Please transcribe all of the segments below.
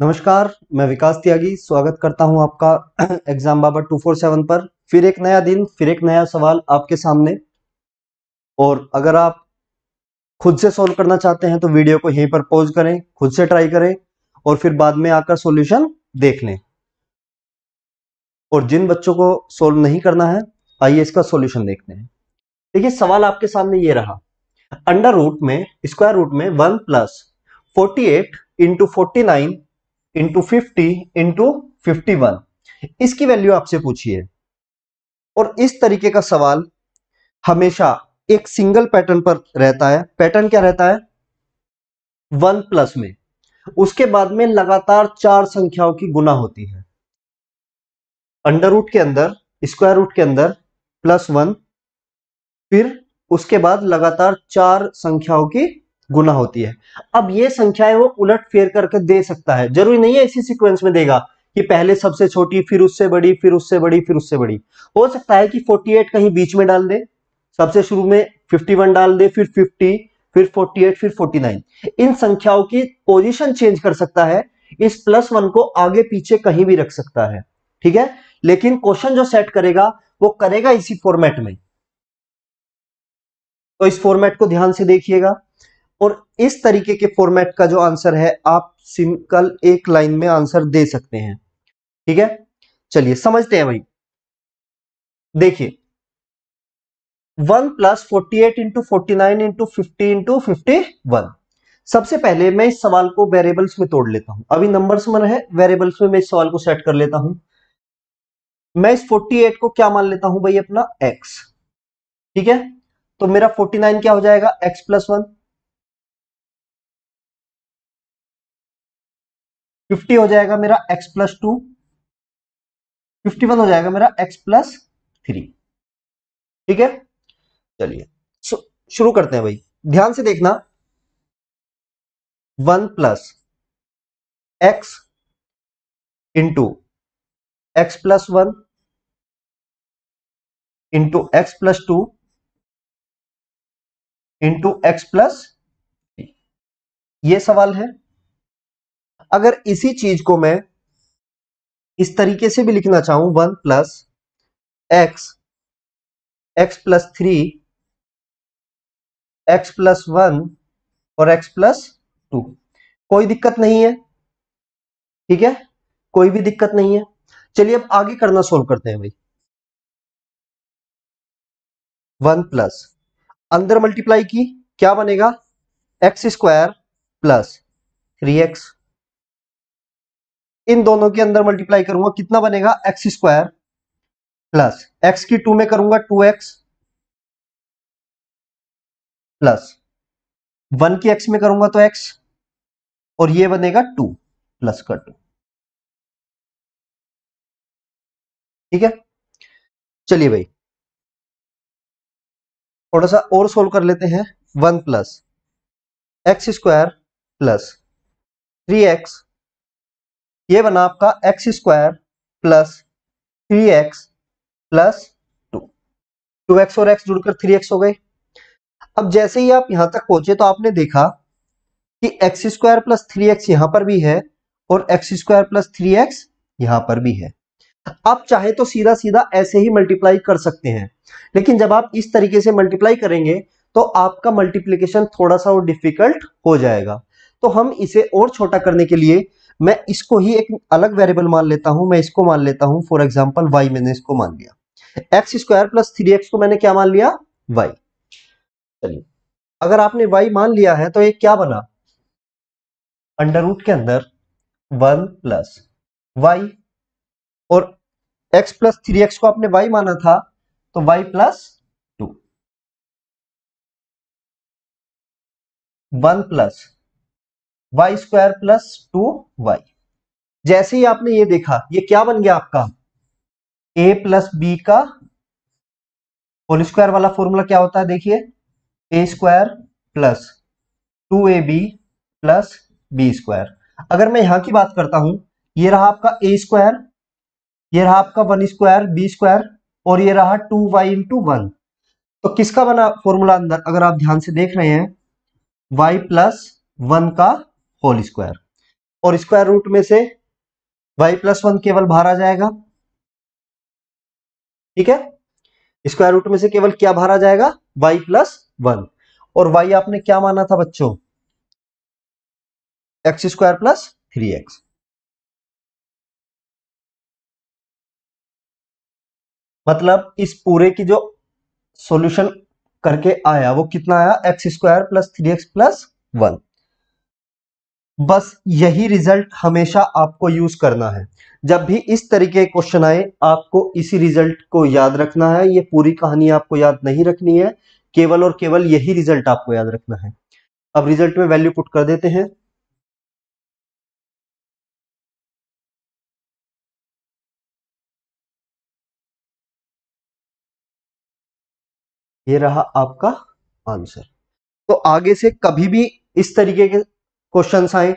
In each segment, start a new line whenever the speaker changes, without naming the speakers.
नमस्कार मैं विकास त्यागी स्वागत करता हूं आपका एग्जाम बाबा 247 पर फिर एक नया दिन फिर एक नया सवाल आपके सामने और अगर आप खुद से सॉल्व करना चाहते हैं तो वीडियो को यहीं पर पॉज करें खुद से ट्राई करें और फिर बाद में आकर सॉल्यूशन देख लें और जिन बच्चों को सॉल्व नहीं करना है आइए इसका सोल्यूशन देखते हैं देखिए सवाल आपके सामने ये रहा अंडर रूट में स्क्वायर रूट में one plus forty eight into forty nine into fifty into fifty one इसकी वैल्यू आपसे पूछी है और इस तरीके का सवाल हमेशा एक सिंगल पैटर्न पर रहता है पैटर्न क्या रहता है वन प्लस में उसके बाद में लगातार चार संख्याओं की गुना होती है अंडर रूट के अंदर स्क्वायर रूट के अंदर प्लस वन फिर उसके बाद लगातार चार संख्याओं की गुना होती है अब ये संख्याएं वो उलट फेर करके दे सकता है जरूरी नहीं है इसी सीक्वेंस में देगा कि पहले सबसे छोटी फिर उससे बड़ी फिर उससे बड़ी फिर उससे बड़ी हो सकता है कि 48 कहीं बीच में डाल दे सबसे शुरू में 51 डाल दे फिर 50 फिर 48 फिर 49 इन संख्याओं की पोजीशन चेंज कर सकता है इस प्लस वन को आगे पीछे कहीं भी रख सकता है ठीक है लेकिन क्वेश्चन जो सेट करेगा वो करेगा इसी फॉर्मेट में तो इस फॉर्मेट को ध्यान से देखिएगा और इस तरीके के फॉर्मेट का जो आंसर है आप सिंपल एक लाइन में आंसर दे सकते हैं ठीक है चलिए समझते हैं भाई देखिए one plus forty eight into forty nine into fifty into fifty one सबसे पहले मैं इस सवाल को वेरिएबल्स में तोड़ लेता हूं अभी नंबर्स में रहे वेरिएबल्स में मैं इस सवाल को सेट कर लेता हूं मैं इस 48 को क्या मान लेता हूं भाई अपना x ठीक है तो मेरा 49 क्या हो जाएगा x प्लस वन
फिफ्टी हो जाएगा मेरा x plus two fifty one हो जाएगा
मेरा एक्स प्लस थ्री ठीक है चलिए शुरू करते हैं भाई ध्यान से देखना one plus x into x plus one
into x plus two
into x plus ये सवाल है अगर इसी चीज को मैं इस तरीके से भी लिखना चाहूं one plus x x plus three x plus one और एक्स प्लस टू कोई दिक्कत नहीं है ठीक है कोई भी दिक्कत नहीं है चलिए अब आगे करना सोल्व करते हैं भाई वन प्लस अंदर मल्टीप्लाई की क्या बनेगा x square plus three x इन दोनों के अंदर मल्टीप्लाई करूंगा कितना बनेगा एक्स स्क्वायर प्लस एक्स की टू में करूंगा टू एक्स प्लस वन की एक्स में करूंगा तो एक्स और ये बनेगा
टू प्लस का टू ठीक
है चलिए भाई थोड़ा सा और सोल्व कर लेते हैं one plus x square plus three x ये बना आपका x square plus three x plus two two x और एक्स जुड़कर थ्री एक्स हो गए अब जैसे ही आप यहां तक पहुंचे तो आपने देखा कि x square plus three x यहां पर भी है और x square plus three x यहां पर भी है आप चाहे तो सीधा सीधा ऐसे ही मल्टीप्लाई कर सकते हैं लेकिन जब आप इस तरीके से मल्टीप्लाई करेंगे तो आपका मल्टीप्लीकेशन थोड़ा सा और डिफिकल्ट हो जाएगा तो हम इसे और छोटा करने के लिए मैं इसको ही एक अलग वेरिएबल मान लेता हूं मैं इसको मान लेता हूं फॉर एग्जाम्पल वाई मैंने इसको मान लिया x square plus three x को मैंने क्या मान लिया वाई चलिए अगर आपने वाई मान लिया है तो ये क्या बना अंडर रूट के अंदर वन प्लस वाई और एक्स प्लस थ्री एक्स को आपने वाई माना था तो y plus two one plus y square plus two y जैसे ही आपने ये देखा ये क्या बन गया आपका ए प्लस बी का होल स्क्वायर वाला फॉर्मूला क्या होता है देखिए a square plus two a b plus b square अगर मैं यहां की बात करता हूं ये रहा आपका ए स्क्वायर ये रहा आपका वन स्क्वायर बी स्क्वायर और ये रहा टू वाई इंटू वन तो किसका बना फॉर्मूला अंदर अगर आप ध्यान से देख रहे हैं वाई प्लस वन का होल स्क्वायर और स्क्वायर रूट में से y प्लस वन केवल बाहर आ जाएगा ठीक है स्क्वायर रूट में से केवल क्या बाहर आ जाएगा y प्लस वन और y आपने क्या माना था बच्चों x square
plus three x
मतलब इस पूरे की जो सॉल्यूशन करके आया वो कितना आया x square plus three x plus one बस यही रिजल्ट हमेशा आपको यूज करना है जब भी इस तरीके के क्वेश्चन आए आपको इसी रिजल्ट को याद रखना है ये पूरी कहानी आपको याद नहीं रखनी है केवल और केवल यही रिजल्ट आपको याद रखना है अब रिजल्ट में वैल्यू पुट कर देते हैं ये रहा आपका आंसर तो आगे से कभी भी इस तरीके के क्वेश्चन आए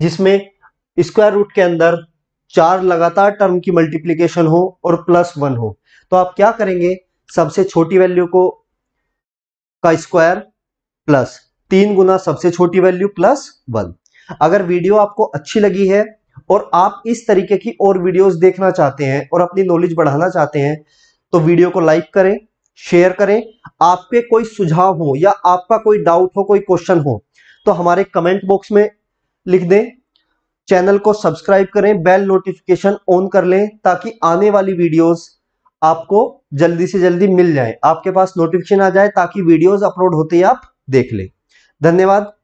जिसमें स्क्वायर रूट के अंदर चार लगातार टर्म की मल्टीप्लीकेशन हो और प्लस वन हो तो आप क्या करेंगे सबसे छोटी वैल्यू को का स्क्वायर प्लस तीन गुना सबसे छोटी वैल्यू प्लस वन अगर वीडियो आपको अच्छी लगी है और आप इस तरीके की और वीडियोस देखना चाहते हैं और अपनी नॉलेज बढ़ाना चाहते हैं तो वीडियो को लाइक करें शेयर करें आपके कोई सुझाव हो या आपका कोई डाउट हो कोई क्वेश्चन हो तो हमारे कमेंट बॉक्स में लिख दें चैनल को सब्सक्राइब करें बेल नोटिफिकेशन ऑन कर लें ताकि आने वाली वीडियोस आपको जल्दी से जल्दी मिल जाए आपके पास नोटिफिकेशन आ जाए ताकि वीडियोस अपलोड होते ही आप देख लें धन्यवाद